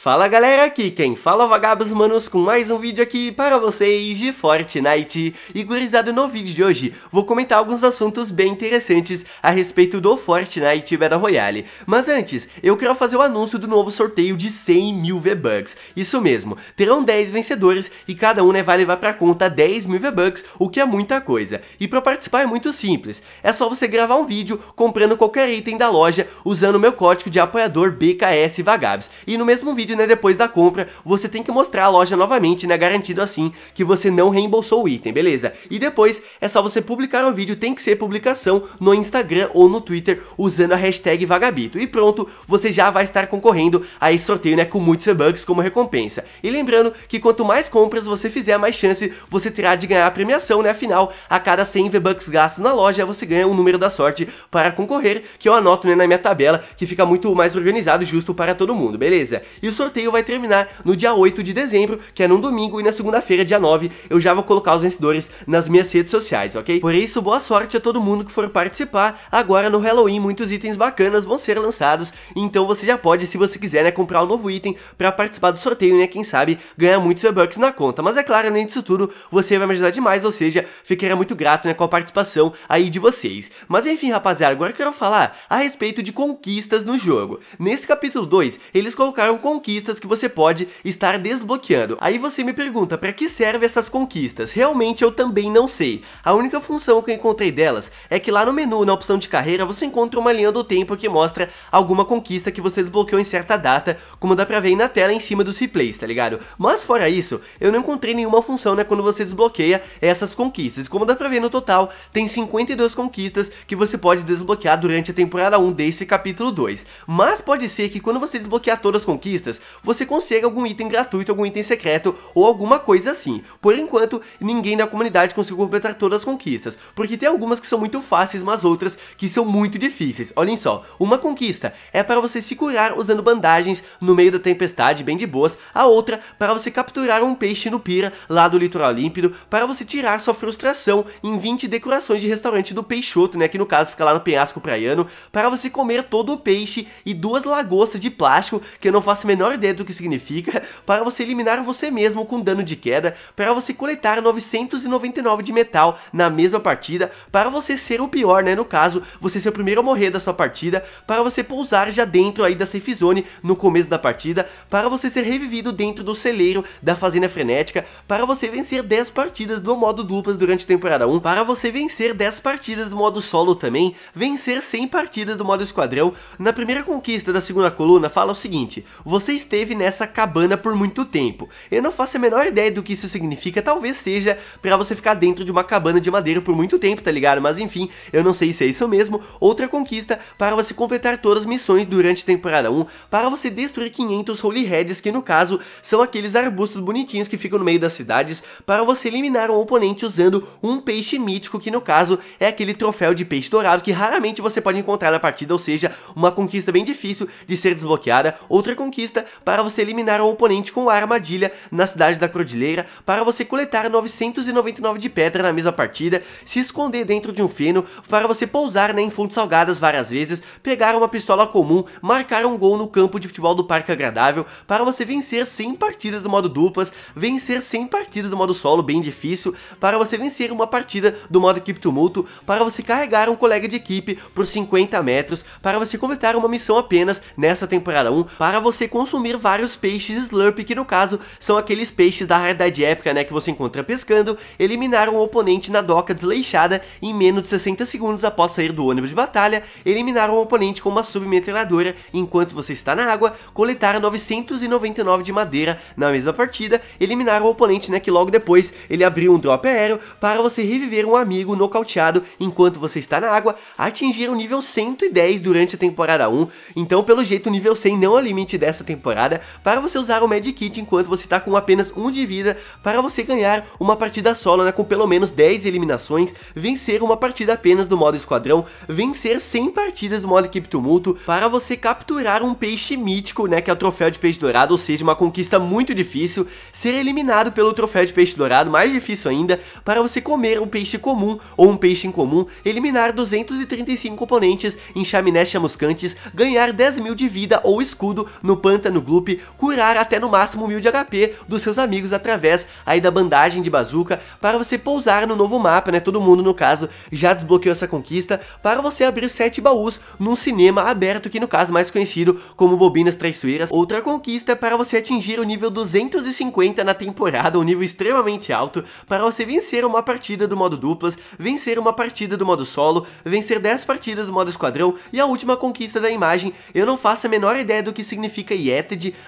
Fala galera, aqui quem fala é Vagabos Manos com mais um vídeo aqui para vocês de Fortnite. E gurizada, no vídeo de hoje vou comentar alguns assuntos bem interessantes a respeito do Fortnite Battle Royale. Mas antes, eu quero fazer o anúncio do novo sorteio de 100 mil V-Bucks. Isso mesmo, terão 10 vencedores e cada um né, vai levar para conta 10 mil V-Bucks, o que é muita coisa. E para participar é muito simples, é só você gravar um vídeo comprando qualquer item da loja usando meu código de apoiador BKS Vagabos. E no mesmo vídeo vídeo, né, depois da compra, você tem que mostrar a loja novamente, né, garantido assim que você não reembolsou o item, beleza? E depois é só você publicar o vídeo, tem que ser publicação no Instagram ou no Twitter usando a hashtag Vagabito. E pronto, você já vai estar concorrendo a esse sorteio, né, com muitos bucks como recompensa. E lembrando que quanto mais compras você fizer, mais chance você terá de ganhar a premiação, né? Afinal, a cada 100 V-Bucks gastos na loja, você ganha um número da sorte para concorrer, que eu anoto né, na minha tabela, que fica muito mais organizado e justo para todo mundo, beleza? Isso sorteio vai terminar no dia 8 de dezembro, que é num domingo, e na segunda-feira, dia 9, eu já vou colocar os vencedores nas minhas redes sociais, ok? Por isso, boa sorte a todo mundo que for participar. Agora no Halloween, muitos itens bacanas vão ser lançados, então você já pode, se você quiser, né, comprar um novo item para participar do sorteio, né? Quem sabe ganhar muitos V-Bucks na conta. Mas é claro, além disso tudo, você vai me ajudar demais, ou seja, ficaria muito grato, né, com a participação aí de vocês. Mas enfim, rapaziada, agora eu quero falar a respeito de conquistas no jogo. Nesse capítulo 2, eles colocaram conquistas conquistas que você pode estar desbloqueando. Aí você me pergunta, para que servem essas conquistas? Realmente eu também não sei. A única função que eu encontrei delas é que lá no menu, na opção de carreira, você encontra uma linha do tempo que mostra alguma conquista que você desbloqueou em certa data, como dá pra ver aí na tela em cima dos replays, tá ligado? Mas fora isso, eu não encontrei nenhuma função, né, quando você desbloqueia essas conquistas. Como dá pra ver no total, tem 52 conquistas que você pode desbloquear durante a temporada 1 desse capítulo 2. Mas pode ser que quando você desbloquear todas as conquistas, você consegue algum item gratuito, algum item secreto ou alguma coisa assim. Por enquanto, ninguém na comunidade conseguiu completar todas as conquistas, porque tem algumas que são muito fáceis, mas outras que são muito difíceis. Olhem só, uma conquista é para você se curar usando bandagens no meio da tempestade, bem de boas, a outra para você capturar um peixe no pira lá do litoral límpido, para você tirar sua frustração em 20 decorações de restaurante do Peixoto, né, que no caso fica lá no penhasco praiano, para você comer todo o peixe e duas lagostas de plástico, que eu não faço a menor menor ideia do que significa, para você eliminar você mesmo com dano de queda, para você coletar 999 de metal na mesma partida, para você ser o pior, né, no caso, você ser o primeiro a morrer da sua partida, para você pousar já dentro aí da safe zone no começo da partida, para você ser revivido dentro do celeiro da Fazenda Frenética, para você vencer 10 partidas do modo duplas durante a temporada 1, para você vencer 10 partidas do modo solo também, vencer 100 partidas do modo esquadrão. Na primeira conquista da segunda coluna fala o seguinte, você esteve nessa cabana por muito tempo. Eu não faço a menor ideia do que isso significa, talvez seja para você ficar dentro de uma cabana de madeira por muito tempo, tá ligado? Mas enfim, eu não sei se é isso mesmo. Outra conquista para você completar todas as missões durante a temporada 1, para você destruir 500 Holy Heads, que no caso são aqueles arbustos bonitinhos que ficam no meio das cidades, para você eliminar um oponente usando um peixe mítico, que no caso é aquele troféu de peixe dourado que raramente você pode encontrar na partida, ou seja, uma conquista bem difícil de ser desbloqueada. Outra conquista para você eliminar um oponente com a armadilha na cidade da Cordilheira, para você coletar 999 de pedra na mesma partida, se esconder dentro de um feno, para você pousar né, em fontes salgadas várias vezes, pegar uma pistola comum, marcar um gol no campo de futebol do Parque Agradável, para você vencer 100 partidas do modo duplas, vencer 100 partidas do modo solo bem difícil, para você vencer uma partida do modo equipe tumulto, para você carregar um colega de equipe por 50 metros, para você completar uma missão apenas nessa temporada 1, para você construir consumir vários peixes Slurp, que no caso são aqueles peixes da raridade épica, né, que você encontra pescando, eliminar um oponente na doca desleixada em menos de 60 segundos após sair do ônibus de batalha, eliminar um oponente com uma submetralhadora enquanto você está na água, coletar 999 de madeira na mesma partida, eliminar um oponente, né, que logo depois ele abriu um drop aéreo para você reviver um amigo nocauteado enquanto você está na água, atingir o nível 110 durante a temporada 1, então pelo jeito o nível 100 não é o limite dessa temporada temporada para você usar o Magic Kit enquanto você está com apenas um de vida para você ganhar uma partida solo né, com pelo menos 10 eliminações, vencer uma partida apenas do modo esquadrão, vencer 100 partidas do modo equipe tumulto para você capturar um peixe mítico, né, que é o troféu de peixe dourado, ou seja, uma conquista muito difícil, ser eliminado pelo troféu de peixe dourado, mais difícil ainda, para você comer um peixe comum ou um peixe incomum, eliminar 235 componentes em chaminés chamuscantes, ganhar 10 mil de vida ou escudo no pântano luta no grupo, curar até no máximo 1000 de HP dos seus amigos através aí da bandagem de bazuca para você pousar no novo mapa, né? Todo mundo, no caso, já desbloqueou essa conquista para você abrir sete baús num cinema aberto que, no caso, mais conhecido como Bobinas Traiçoeiras. Outra conquista é para você atingir o nível 250 na temporada, um nível extremamente alto, para você vencer uma partida do modo duplas, vencer uma partida do modo solo, vencer 10 partidas do modo esquadrão e a última conquista da imagem. Eu não faço a menor ideia do que significa IE, é,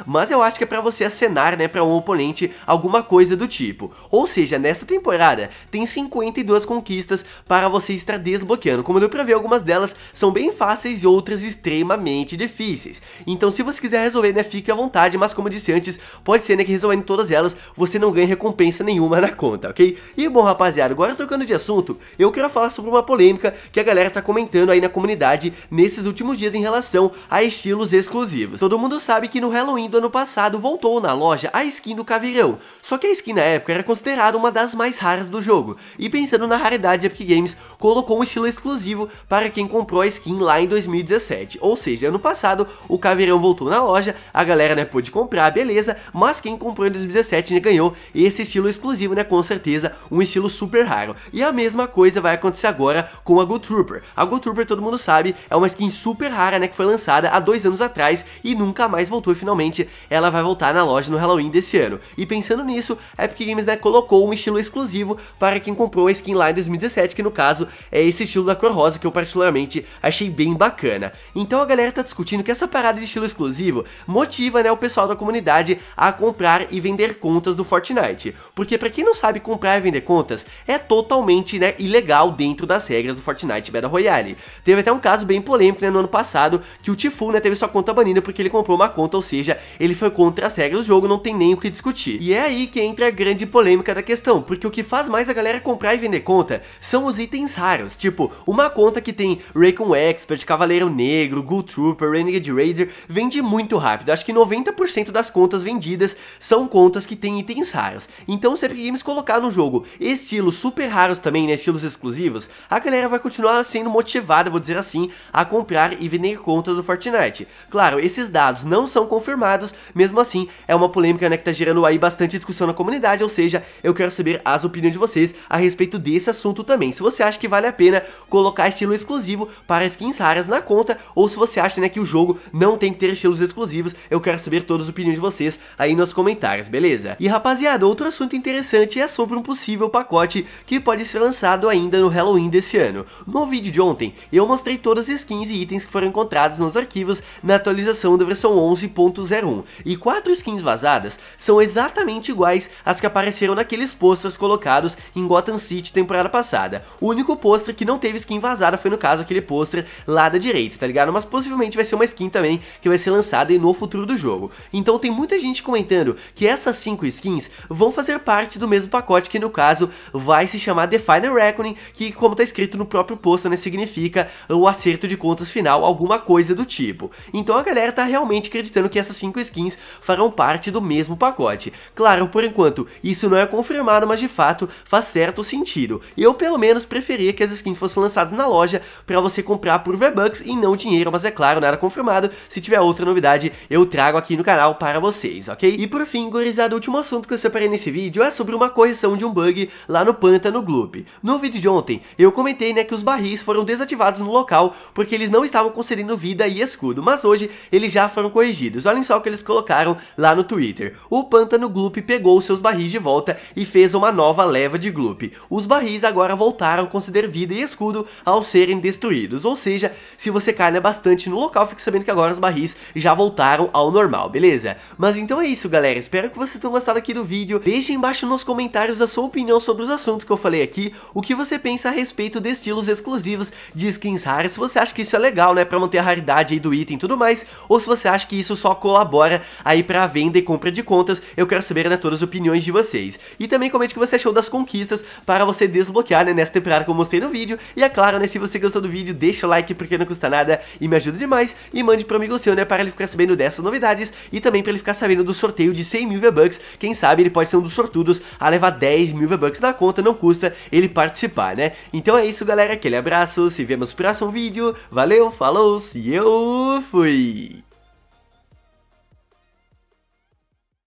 mas eu acho que é pra você acenar, né, pra um oponente, alguma coisa do tipo. Ou seja, nessa temporada, tem 52 conquistas para você estar desbloqueando. Como deu pra ver, algumas delas são bem fáceis e outras extremamente difíceis. Então, se você quiser resolver, né, fique à vontade, mas como eu disse antes, pode ser, né, que resolvendo todas elas, você não ganhe recompensa nenhuma na conta, ok? E, bom, rapaziada, agora tocando de assunto, eu quero falar sobre uma polêmica que a galera tá comentando aí na comunidade nesses últimos dias em relação a estilos exclusivos. Todo mundo sabe que que no Halloween do ano passado voltou na loja a skin do Caveirão, só que a skin na época era considerada uma das mais raras do jogo, e pensando na raridade, Epic Games colocou um estilo exclusivo para quem comprou a skin lá em 2017, ou seja, ano passado o Caveirão voltou na loja, a galera né, pôde comprar, beleza, mas quem comprou em 2017 né, ganhou esse estilo exclusivo, né, com certeza um estilo super raro, e a mesma coisa vai acontecer agora com a Go Trooper, a Go Trooper todo mundo sabe, é uma skin super rara né, que foi lançada há dois anos atrás e nunca mais voltou e finalmente ela vai voltar na loja no Halloween desse ano. E pensando nisso, a Epic Games né, colocou um estilo exclusivo para quem comprou a skin lá em 2017, que no caso é esse estilo da cor rosa que eu particularmente achei bem bacana. Então a galera tá discutindo que essa parada de estilo exclusivo motiva né, o pessoal da comunidade a comprar e vender contas do Fortnite. Porque para quem não sabe comprar e vender contas, é totalmente né, ilegal dentro das regras do Fortnite Battle Royale. Teve até um caso bem polêmico né, no ano passado, que o Tifu né, teve sua conta banida porque ele comprou uma conta ou seja, ele foi contra as regras do jogo, não tem nem o que discutir. E é aí que entra a grande polêmica da questão, porque o que faz mais a galera comprar e vender conta são os itens raros, tipo, uma conta que tem Raycon Expert, Cavaleiro Negro, Ghoul Trooper, Renegade Raider, vende muito rápido, acho que 90% das contas vendidas são contas que têm itens raros. Então se a Epic Games colocar no jogo estilos super raros também, né, estilos exclusivos, a galera vai continuar sendo motivada, vou dizer assim, a comprar e vender contas do Fortnite. Claro, esses dados não são confirmados. Mesmo assim, é uma polêmica né, que está gerando aí bastante discussão na comunidade, ou seja, eu quero saber as opiniões de vocês a respeito desse assunto também. Se você acha que vale a pena colocar estilo exclusivo para skins raras na conta, ou se você acha né, que o jogo não tem que ter estilos exclusivos, eu quero saber todas as opiniões de vocês aí nos comentários, beleza? E rapaziada, outro assunto interessante é sobre um possível pacote que pode ser lançado ainda no Halloween desse ano. No vídeo de ontem, eu mostrei todas as skins e itens que foram encontrados nos arquivos na atualização da versão 11. 1.01, e quatro skins vazadas são exatamente iguais às que apareceram naqueles posters colocados em Gotham City temporada passada. O único pôster que não teve skin vazada foi no caso aquele pôster lá da direita, tá ligado? Mas possivelmente vai ser uma skin também que vai ser lançada no futuro do jogo. Então tem muita gente comentando que essas cinco skins vão fazer parte do mesmo pacote que no caso vai se chamar The Final Reckoning, que como tá escrito no próprio pôster, né, significa o acerto de contas final, alguma coisa do tipo. Então a galera tá realmente acreditando que essas 5 skins farão parte do mesmo pacote. Claro, por enquanto, isso não é confirmado, mas de fato faz certo sentido. Eu pelo menos preferia que as skins fossem lançadas na loja para você comprar por V-Bucks e não dinheiro, mas é claro, nada confirmado. Se tiver outra novidade, eu trago aqui no canal para vocês, ok? E por fim, gurizada, o último assunto que eu separei nesse vídeo é sobre uma correção de um bug lá no Pântano Gloop. No vídeo de ontem, eu comentei né, que os barris foram desativados no local porque eles não estavam concedendo vida e escudo, mas hoje eles já foram corrigidos. Olhem só o que eles colocaram lá no Twitter. O Pântano Gloop pegou seus barris de volta e fez uma nova leva de Gloop. Os barris agora voltaram com se vida e escudo ao serem destruídos. Ou seja, se você carna bastante no local, fique sabendo que agora os barris já voltaram ao normal, beleza? Mas então é isso, galera. Espero que vocês tenham gostado aqui do vídeo. Deixe embaixo nos comentários a sua opinião sobre os assuntos que eu falei aqui, o que você pensa a respeito de estilos exclusivos de skins raras, se você acha que isso é legal, né, pra manter a raridade aí do item e tudo mais, ou se você acha que isso só colabora aí para venda e compra de contas. Eu quero saber né, todas as opiniões de vocês. E também comente o que você achou das conquistas para você desbloquear né, nessa temporada que eu mostrei no vídeo. E é claro, né, se você gostou do vídeo, deixa o like porque não custa nada e me ajuda demais. E mande para amigo seu, né, para ele ficar sabendo dessas novidades e também para ele ficar sabendo do sorteio de 100 mil V-Bucks. Quem sabe ele pode ser um dos sortudos a levar 10 mil V-Bucks na conta, não custa ele participar, né? Então é isso, galera. Aquele abraço, se vemos no próximo vídeo. Valeu, falou, se eu fui!